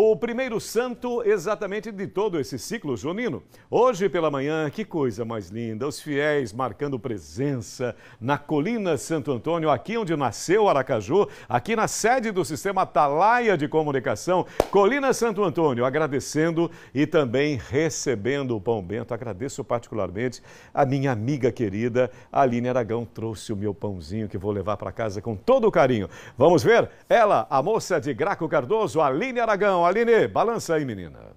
O primeiro santo exatamente de todo esse ciclo junino. Hoje pela manhã, que coisa mais linda, os fiéis marcando presença na Colina Santo Antônio, aqui onde nasceu Aracaju, aqui na sede do Sistema Atalaia de Comunicação, Colina Santo Antônio, agradecendo e também recebendo o Pão Bento. Agradeço particularmente a minha amiga querida Aline Aragão, trouxe o meu pãozinho que vou levar para casa com todo o carinho. Vamos ver? Ela, a moça de Graco Cardoso, Aline Aragão. Aline, balança aí, menina.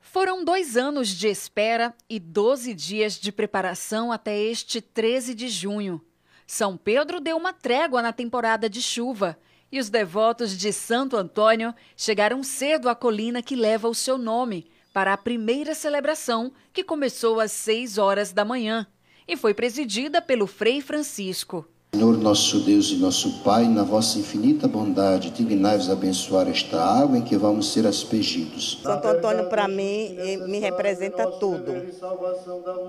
Foram dois anos de espera e 12 dias de preparação até este 13 de junho. São Pedro deu uma trégua na temporada de chuva e os devotos de Santo Antônio chegaram cedo à colina que leva o seu nome para a primeira celebração, que começou às 6 horas da manhã e foi presidida pelo Frei Francisco. Senhor nosso Deus e nosso Pai, na vossa infinita bondade, dignai-vos abençoar esta água em que vamos ser aspergidos. Santo Antônio, para mim, eh, me representa tudo.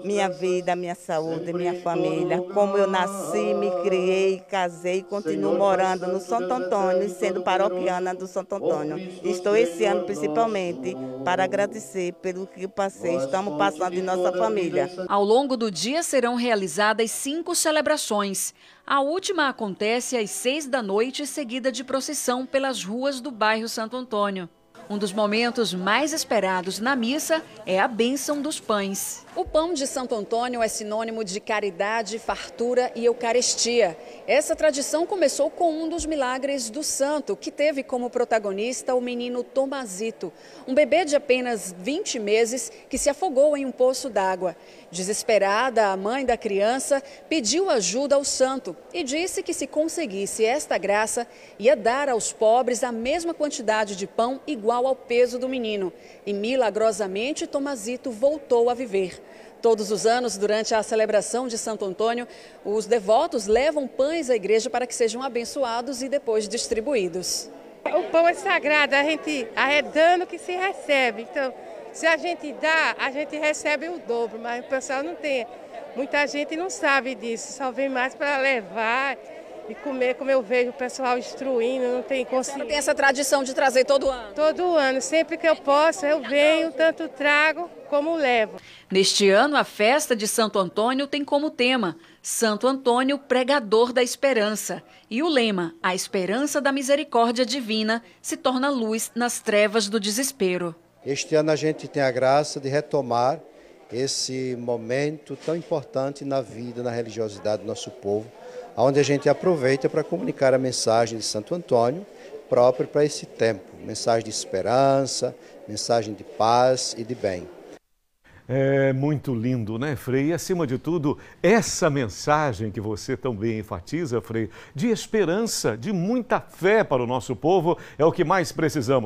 Minha vida, minha saúde, minha família, como eu nasci, me criei, casei, continuo morando no Santo Antônio e sendo paroquiana do Santo Antônio. Estou esse ano principalmente para agradecer pelo que passei, estamos passando em nossa família. Ao longo do dia serão realizadas cinco celebrações. A última acontece às seis da noite, seguida de procissão pelas ruas do bairro Santo Antônio. Um dos momentos mais esperados na missa é a bênção dos pães. O pão de Santo Antônio é sinônimo de caridade, fartura e Eucaristia. Essa tradição começou com um dos milagres do santo, que teve como protagonista o menino Tomazito, um bebê de apenas 20 meses que se afogou em um poço d'água. Desesperada, a mãe da criança pediu ajuda ao santo e disse que se conseguisse esta graça, ia dar aos pobres a mesma quantidade de pão igual igual ao peso do menino e, milagrosamente, Tomazito voltou a viver. Todos os anos, durante a celebração de Santo Antônio, os devotos levam pães à igreja para que sejam abençoados e depois distribuídos. O pão é sagrado, a gente arredando é que se recebe. Então, se a gente dá, a gente recebe o dobro, mas o pessoal não tem. Muita gente não sabe disso, só vem mais para levar e comer como eu vejo o pessoal instruindo, não tem consciência. Tem essa tradição de trazer todo ano? Todo ano, sempre que eu posso eu venho, tanto trago como levo. Neste ano, a festa de Santo Antônio tem como tema Santo Antônio, pregador da esperança. E o lema, a esperança da misericórdia divina, se torna luz nas trevas do desespero. Este ano a gente tem a graça de retomar esse momento tão importante na vida, na religiosidade do nosso povo, onde a gente aproveita para comunicar a mensagem de Santo Antônio próprio para esse tempo, mensagem de esperança, mensagem de paz e de bem. É muito lindo, né, Frei? E acima de tudo, essa mensagem que você tão bem enfatiza, Frei, de esperança, de muita fé para o nosso povo, é o que mais precisamos.